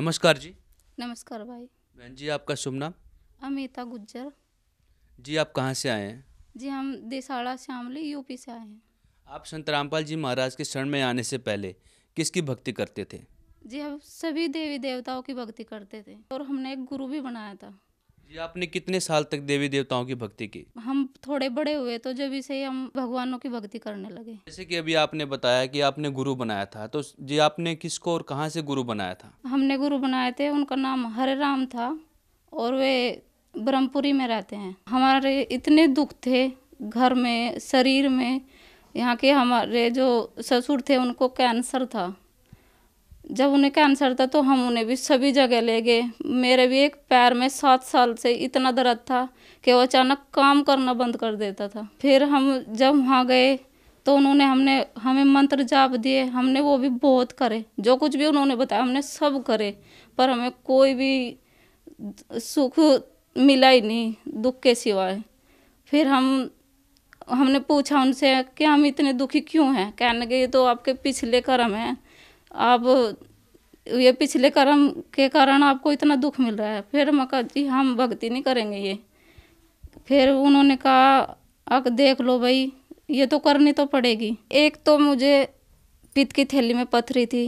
नमस्कार जी नमस्कार भाई बहन जी आपका शुभ नाम अमिता गुज्जर जी आप कहाँ से आए हैं जी हम देसाड़ा श्यामली यूपी से आए हैं आप संत रामपाल जी महाराज के शरण में आने से पहले किसकी भक्ति करते थे जी हम सभी देवी देवताओं की भक्ति करते थे और हमने एक गुरु भी बनाया था जी आपने कितने साल तक देवी देवताओं की भक्ति की हम थोड़े बड़े हुए तो जब इसे हम भगवानों की भक्ति करने लगे जैसे कि अभी आपने बताया कि आपने गुरु बनाया था तो जी आपने किसको और कहाँ से गुरु बनाया था हमने गुरु बनाए थे उनका नाम हरे राम था और वे ब्रह्मपुरी में रहते हैं हमारे इतने दुख थे घर में शरीर में यहाँ के हमारे जो ससुर थे उनको कैंसर था जब उन्हें कैंसर था तो हम उन्हें भी सभी जगह ले गए मेरे भी एक पैर में सात साल से इतना दर्द था कि वो अचानक काम करना बंद कर देता था फिर हम जब वहाँ गए तो उन्होंने हमने हमें मंत्र जाप दिए हमने वो भी बहुत करे जो कुछ भी उन्होंने बताया हमने सब करे पर हमें कोई भी सुख मिला ही नहीं दुख के सिवाय फिर हम हमने पूछा उनसे कि हम इतने दुखी क्यों हैं कहने गए ये तो आपके पिछले कर्म हैं अब ये पिछले कर्म के कारण आपको इतना दुख मिल रहा है फिर मैं कहा जी हम भक्ति नहीं करेंगे ये फिर उन्होंने कहा अक देख लो भाई ये तो करनी तो पड़ेगी एक तो मुझे पित की थैली में पथरी थी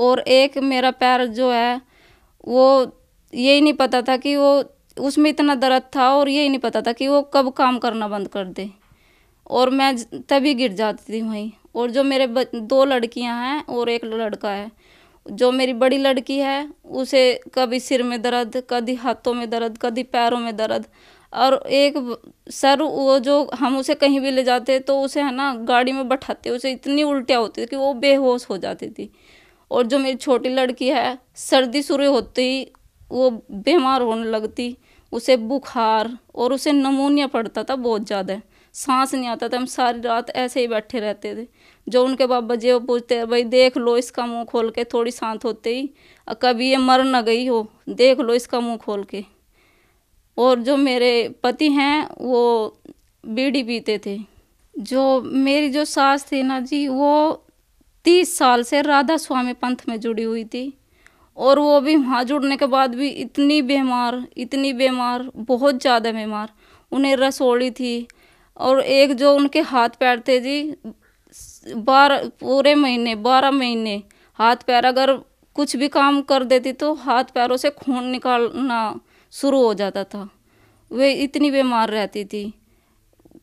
और एक मेरा पैर जो है वो यही नहीं पता था कि वो उसमें इतना दर्द था और यही नहीं पता था कि वो कब काम करना बंद कर दे और मैं तभी गिर जाती थी वहीं और जो मेरे दो लड़कियां हैं और एक लड़का है जो मेरी बड़ी लड़की है उसे कभी सिर में दर्द कभी हाथों में दर्द कभी पैरों में दर्द और एक सर वो जो हम उसे कहीं भी ले जाते तो उसे है ना गाड़ी में बैठाते उसे इतनी उल्टियाँ होती थी कि वो बेहोश हो जाती थी और जो मेरी छोटी लड़की है सर्दी शुरू होती ही वो बीमार होने लगती उसे बुखार और उसे नमूनिया पड़ता था बहुत ज़्यादा सांस नहीं आता था तो हम सारी रात ऐसे ही बैठे रहते थे जो उनके बाबा जी वो पूछते हैं भाई देख लो इसका मुंह खोल के थोड़ी शांत होते ही कभी ये मर न गई हो देख लो इसका मुंह खोल के और जो मेरे पति हैं वो बीड़ी पीते थे जो मेरी जो सास थी ना जी वो तीस साल से राधा स्वामी पंथ में जुड़ी हुई थी और वो भी वहाँ जुड़ने के बाद भी इतनी बीमार इतनी बीमार बहुत ज़्यादा बीमार उन्हें रसोड़ी थी और एक जो उनके हाथ पैर थे जी बारह पूरे महीने बारह महीने हाथ पैर अगर कुछ भी काम कर देती तो हाथ पैरों से खून निकालना शुरू हो जाता था वे इतनी बीमार रहती थी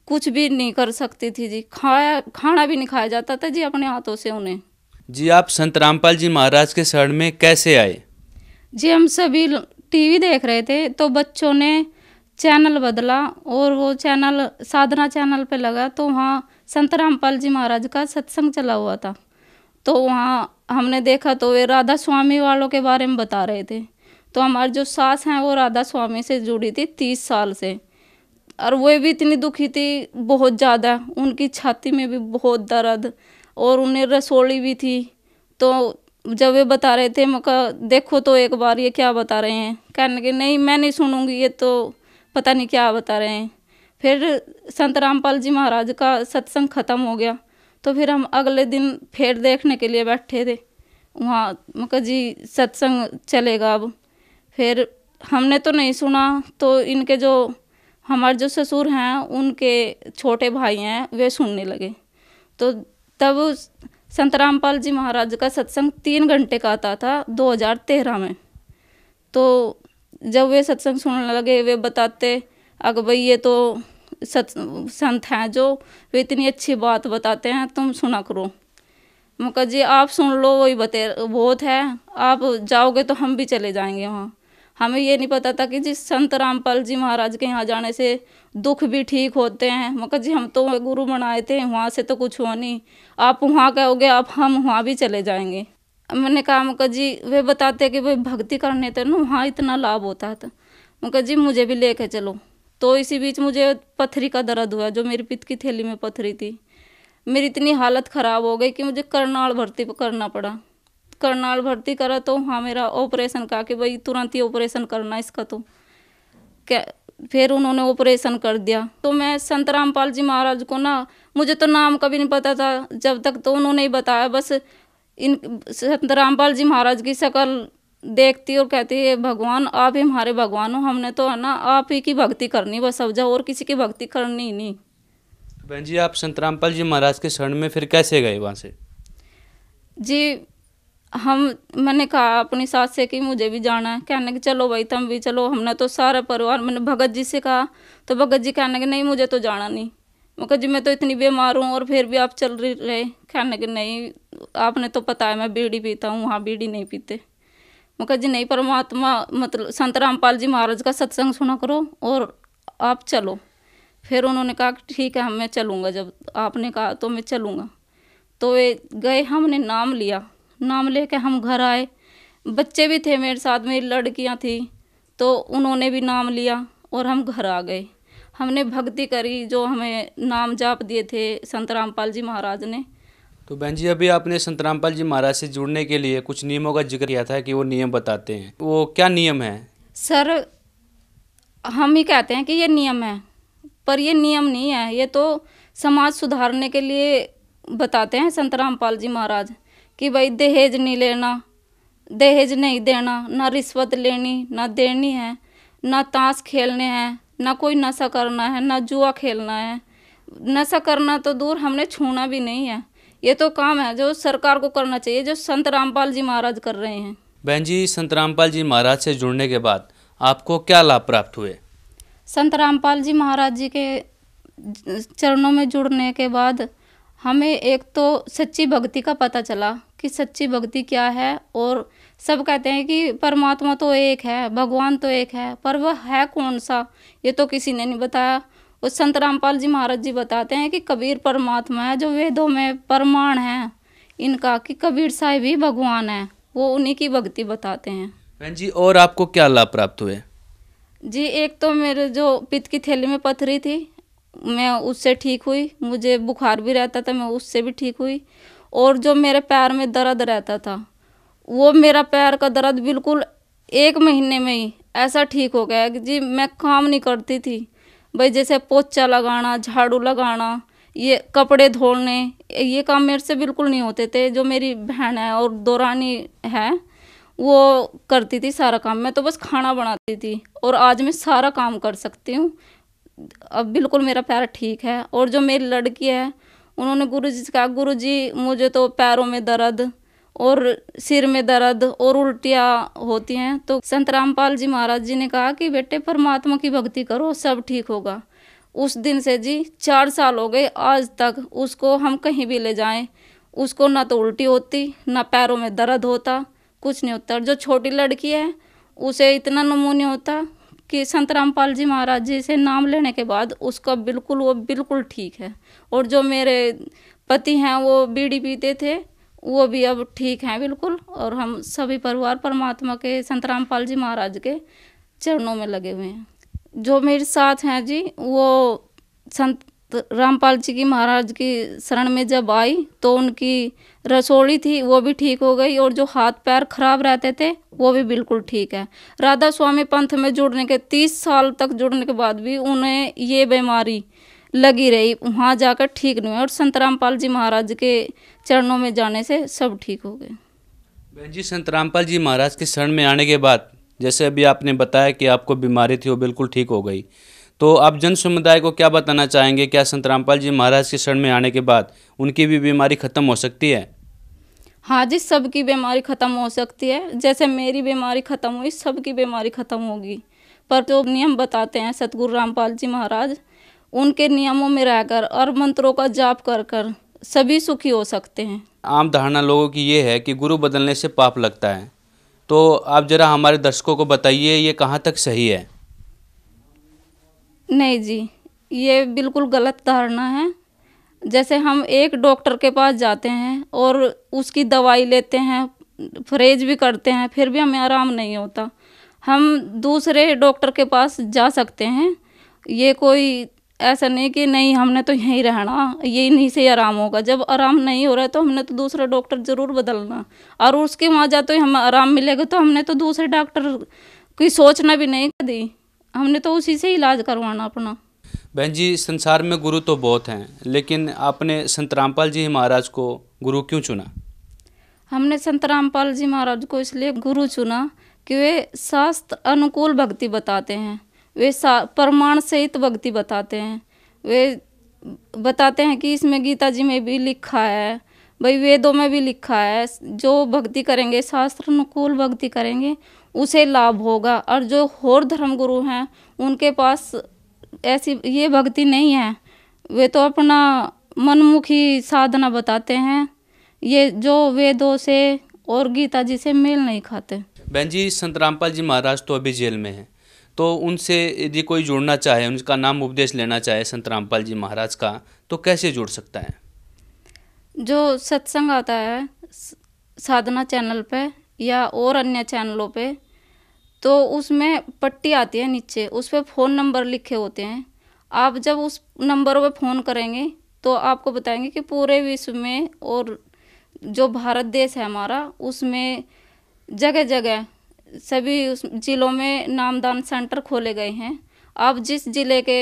कुछ भी नहीं कर सकती थी जी खाया खाना भी नहीं खाया जाता था जी अपने हाथों से उन्हें जी आप संत रामपाल जी महाराज के शरण में कैसे आए जी हम सभी टीवी देख रहे थे तो बच्चों ने चैनल बदला और वो चैनल साधना चैनल पे लगा तो वहाँ संत रामपाल जी महाराज का सत्संग चला हुआ था तो वहाँ हमने देखा तो वे राधा स्वामी वालों के बारे में बता रहे थे तो हमारी जो सास हैं वो राधा स्वामी से जुड़ी थी तीस साल से और वे भी इतनी दुखी थी बहुत ज़्यादा उनकी छाती में भी बहुत दर्द और उन्हें रसोली भी थी तो जब वे बता रहे थे मैं देखो तो एक बार ये क्या बता रहे हैं कहने के नहीं मैं नहीं सुनूंगी ये तो पता नहीं क्या बता रहे हैं फिर संत रामपाल जी महाराज का सत्संग खत्म हो गया तो फिर हम अगले दिन फिर देखने के लिए बैठे थे वहाँ मका जी सत्संग चलेगा अब फिर हमने तो नहीं सुना तो इनके जो हमारे जो ससुर हैं उनके छोटे भाई हैं वे सुनने लगे तो तब संत रामपाल जी महाराज का सत्संग तीन घंटे का आता था 2013 में तो जब वे सत्संग सुनने लगे वे बताते अगर भाई ये तो सत संत हैं जो वे इतनी अच्छी बात बताते हैं तुम सुना करो मक्का जी आप सुन लो वही बते बहुत है आप जाओगे तो हम भी चले जाएंगे वहाँ हमें ये नहीं पता था कि जी संत रामपाल जी महाराज के यहाँ जाने से दुख भी ठीक होते हैं मक्का जी हम तो गुरु बनाए थे वहाँ से तो कुछ हुआ नहीं आप वहाँ कहोगे आप हम वहाँ भी चले जाएंगे मैंने कहा मुका जी वे बताते कि भाई भक्ति करने थे ना वहाँ इतना लाभ होता है तो मुका जी मुझे भी ले चलो तो इसी बीच मुझे पथरी का दर्द हुआ जो मेरी पित की थैली में पथरी थी मेरी इतनी हालत ख़राब हो गई कि मुझे करनाल भर्ती करना पड़ा करनाल भर्ती करा तो वहाँ मेरा ऑपरेशन कहा कि भाई तुरंत ही ऑपरेशन करना इसका तो क्या फिर उन्होंने ऑपरेशन कर दिया तो मैं संत रामपाल जी महाराज को ना मुझे तो नाम कभी नहीं पता था जब तक तो उन्होंने ही बताया बस इन संत रामपाल जी महाराज की शक्ल देखती और कहती है भगवान आप ही हमारे भगवान हो हमने तो है ना आप ही की भक्ति करनी बस समझा और किसी की भक्ति करनी नहीं तो बहन जी आप संत रामपाल जी महाराज के शरण में फिर कैसे गए वहाँ से जी हम मैंने कहा अपनी सास से कि मुझे भी जाना है कहने के चलो भाई तुम भी चलो हमने तो सारा परिवार मैंने भगत जी से कहा तो भगत जी कहने के नहीं मुझे तो जाना नहीं मैं कहा जी मैं तो इतनी बीमार हूँ और फिर भी आप चल रही रहे कहने के नहीं आपने तो पता है मैं बीड़ी पीता हूँ वहाँ बीड़ी नहीं पीते मैं कहा जी नहीं परमात्मा मतलब संत रामपाल जी महाराज का सत्संग सुना करो और आप चलो फिर उन्होंने कहा कि ठीक है हम मैं चलूँगा जब आपने कहा तो मैं चलूँगा तो वे गए हमने नाम लिया नाम ले कर हम घर आए बच्चे भी थे मेरे साथ मेरी लड़कियाँ थी तो उन्होंने भी नाम लिया और हम घर आ गए हमने भक्ति करी जो हमें नाम जाप दिए थे संत रामपाल जी महाराज ने तो बहन जी अभी आपने संत रामपाल जी महाराज से जुड़ने के लिए कुछ नियमों का जिक्र किया था कि वो नियम बताते हैं वो क्या नियम है सर हम ही कहते हैं कि ये नियम है पर ये नियम नहीं है ये तो समाज सुधारने के लिए बताते हैं संत रामपाल जी महाराज कि भाई दहेज नहीं लेना दहेज नहीं देना ना रिश्वत लेनी ना देनी है ना ताश खेलने हैं ना कोई नशा करना है ना जुआ खेलना है नशा करना तो दूर हमने छूना भी नहीं है ये तो काम है जो सरकार को करना चाहिए जो संत रामपाल जी महाराज कर रहे हैं बहन जी संत रामपाल जी महाराज से जुड़ने के बाद आपको क्या लाभ प्राप्त हुए संत रामपाल जी महाराज जी के चरणों में जुड़ने के बाद हमें एक तो सच्ची भक्ति का पता चला कि सच्ची भक्ति क्या है और सब कहते हैं कि परमात्मा तो एक है भगवान तो एक है पर वह है कौन सा ये तो किसी ने नहीं बताया और संत रामपाल जी महाराज जी बताते हैं कि कबीर परमात्मा है जो वेदों में प्रमाण है इनका कि कबीर साहिब ही भगवान है वो उन्हीं की भक्ति बताते हैं बहन जी और आपको क्या लाभ प्राप्त हुए जी एक तो मेरे जो पित्त की थैली में पथरी थी मैं उससे ठीक हुई मुझे बुखार भी रहता था मैं उससे भी ठीक हुई और जो मेरे पैर में दर्द रहता था वो मेरा पैर का दर्द बिल्कुल एक महीने में ही ऐसा ठीक हो गया कि जी मैं काम नहीं करती थी भाई जैसे पोचा लगाना झाड़ू लगाना ये कपड़े धोने ये काम मेरे से बिल्कुल नहीं होते थे जो मेरी बहन है और दौरानी है वो करती थी सारा काम मैं तो बस खाना बनाती थी और आज मैं सारा काम कर सकती हूँ अब बिल्कुल मेरा पैर ठीक है और जो मेरी लड़की है उन्होंने गुरु जी से कहा गुरु जी मुझे तो पैरों में दर्द और सिर में दर्द और उल्टियाँ होती हैं तो संत रामपाल जी महाराज जी ने कहा कि बेटे परमात्मा की भक्ति करो सब ठीक होगा उस दिन से जी चार साल हो गए आज तक उसको हम कहीं भी ले जाएं उसको ना तो उल्टी होती ना पैरों में दर्द होता कुछ नहीं होता जो छोटी लड़की है उसे इतना नमूने होता कि संत रामपाल जी महाराज जी से नाम लेने के बाद उसका बिल्कुल वो बिल्कुल ठीक है और जो मेरे पति हैं वो बीड़ी पीते थे वो भी अब ठीक हैं बिल्कुल और हम सभी परिवार परमात्मा के संत रामपाल जी महाराज के चरणों में लगे हुए हैं जो मेरे साथ हैं जी वो संत तो रामपाल जी की महाराज की शरण में जब आई तो उनकी रसोड़ी थी वो भी ठीक हो गई और जो हाथ पैर खराब रहते थे वो भी बिल्कुल ठीक है राधा स्वामी पंथ में जुड़ने के तीस साल तक जुड़ने के बाद भी उन्हें ये बीमारी लगी रही वहाँ जाकर ठीक नहीं हुआ और संत रामपाल जी महाराज के चरणों में जाने से सब ठीक हो गए बहन जी संत रामपाल जी महाराज के शरण में आने के बाद जैसे अभी आपने बताया कि आपको बीमारी थी वो बिल्कुल ठीक हो गई तो आप जन समुदाय को क्या बताना चाहेंगे क्या संत रामपाल जी महाराज के शरण में आने के बाद उनकी भी बीमारी खत्म हो सकती है हाँ जी सबकी बीमारी खत्म हो सकती है जैसे मेरी बीमारी खत्म हुई सबकी बीमारी खत्म होगी पर जो नियम बताते हैं सतगुरु रामपाल जी महाराज उनके नियमों में रहकर और मंत्रों का जाप कर कर सभी सुखी हो सकते हैं आम धारणा लोगों की ये है कि गुरु बदलने से पाप लगता है तो आप ज़रा हमारे दर्शकों को बताइए ये कहाँ तक सही है नहीं जी ये बिल्कुल गलत धारणा है जैसे हम एक डॉक्टर के पास जाते हैं और उसकी दवाई लेते हैं फ्रेज भी करते हैं फिर भी हमें आराम नहीं होता हम दूसरे डॉक्टर के पास जा सकते हैं ये कोई ऐसा नहीं कि नहीं हमने तो यहीं रहना यही नहीं से आराम होगा जब आराम नहीं हो रहा है तो हमने तो दूसरा डॉक्टर ज़रूर बदलना और उसके वहाँ जाते ही हमें आराम मिलेगा तो हमने तो दूसरे डॉक्टर की सोचना भी नहीं दी हमने तो उसी से इलाज करवाना अपना बहन जी संसार में गुरु तो बहुत हैं लेकिन आपने संत रामपाल जी महाराज को गुरु क्यों चुना हमने संत रामपाल जी महाराज को इसलिए गुरु चुना कि वे शास्त्र अनुकूल भक्ति बताते हैं वे प्रमाण सहित भक्ति बताते हैं वे बताते हैं कि इसमें गीता जी में भी लिखा है भाई वेदों में भी लिखा है जो भक्ति करेंगे शास्त्र अनुकूल भक्ति करेंगे उसे लाभ होगा और जो होर धर्म गुरु हैं उनके पास ऐसी ये भक्ति नहीं है वे तो अपना मनमुखी साधना बताते हैं ये जो वेदों से और गीता जी से मेल नहीं खाते बहन जी संत रामपाल जी महाराज तो अभी जेल में हैं तो उनसे यदि कोई जुड़ना चाहे उनका नाम उपदेश लेना चाहे संत रामपाल जी महाराज का तो कैसे जुड़ सकता है जो सत्संग आता है साधना चैनल पे या और अन्य चैनलों पे तो उसमें पट्टी आती है नीचे उस पर फ़ोन नंबर लिखे होते हैं आप जब उस नंबर पर फ़ोन करेंगे तो आपको बताएंगे कि पूरे विश्व में और जो भारत देश है हमारा उसमें जगह जगह सभी उस ज़िलों में नामदान सेंटर खोले गए हैं आप जिस ज़िले के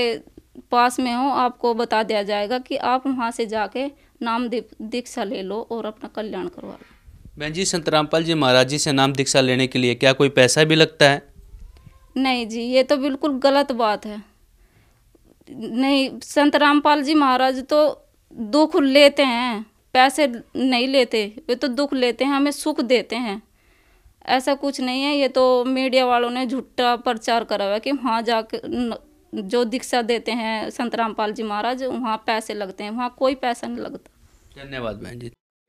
पास में हो आपको बता दिया जाएगा कि आप वहाँ से जाके नाम दीक्षा ले लो और अपना कल्याण करवा लो बहन जी संत रामपाल जी महाराज जी से नाम दीक्षा लेने के लिए क्या कोई पैसा भी लगता है नहीं जी ये तो बिल्कुल गलत बात है नहीं संत रामपाल जी महाराज तो दुख लेते हैं पैसे नहीं लेते वे तो दुख लेते हैं हमें सुख देते हैं ऐसा कुछ नहीं है ये तो मीडिया वालों ने झूठा प्रचार करा हुआ है कि वहाँ जाकर जो दीक्षा देते हैं संत रामपाल जी महाराज वहाँ पैसे लगते हैं वहाँ कोई पैसा नहीं लगता धन्यवाद बहन जी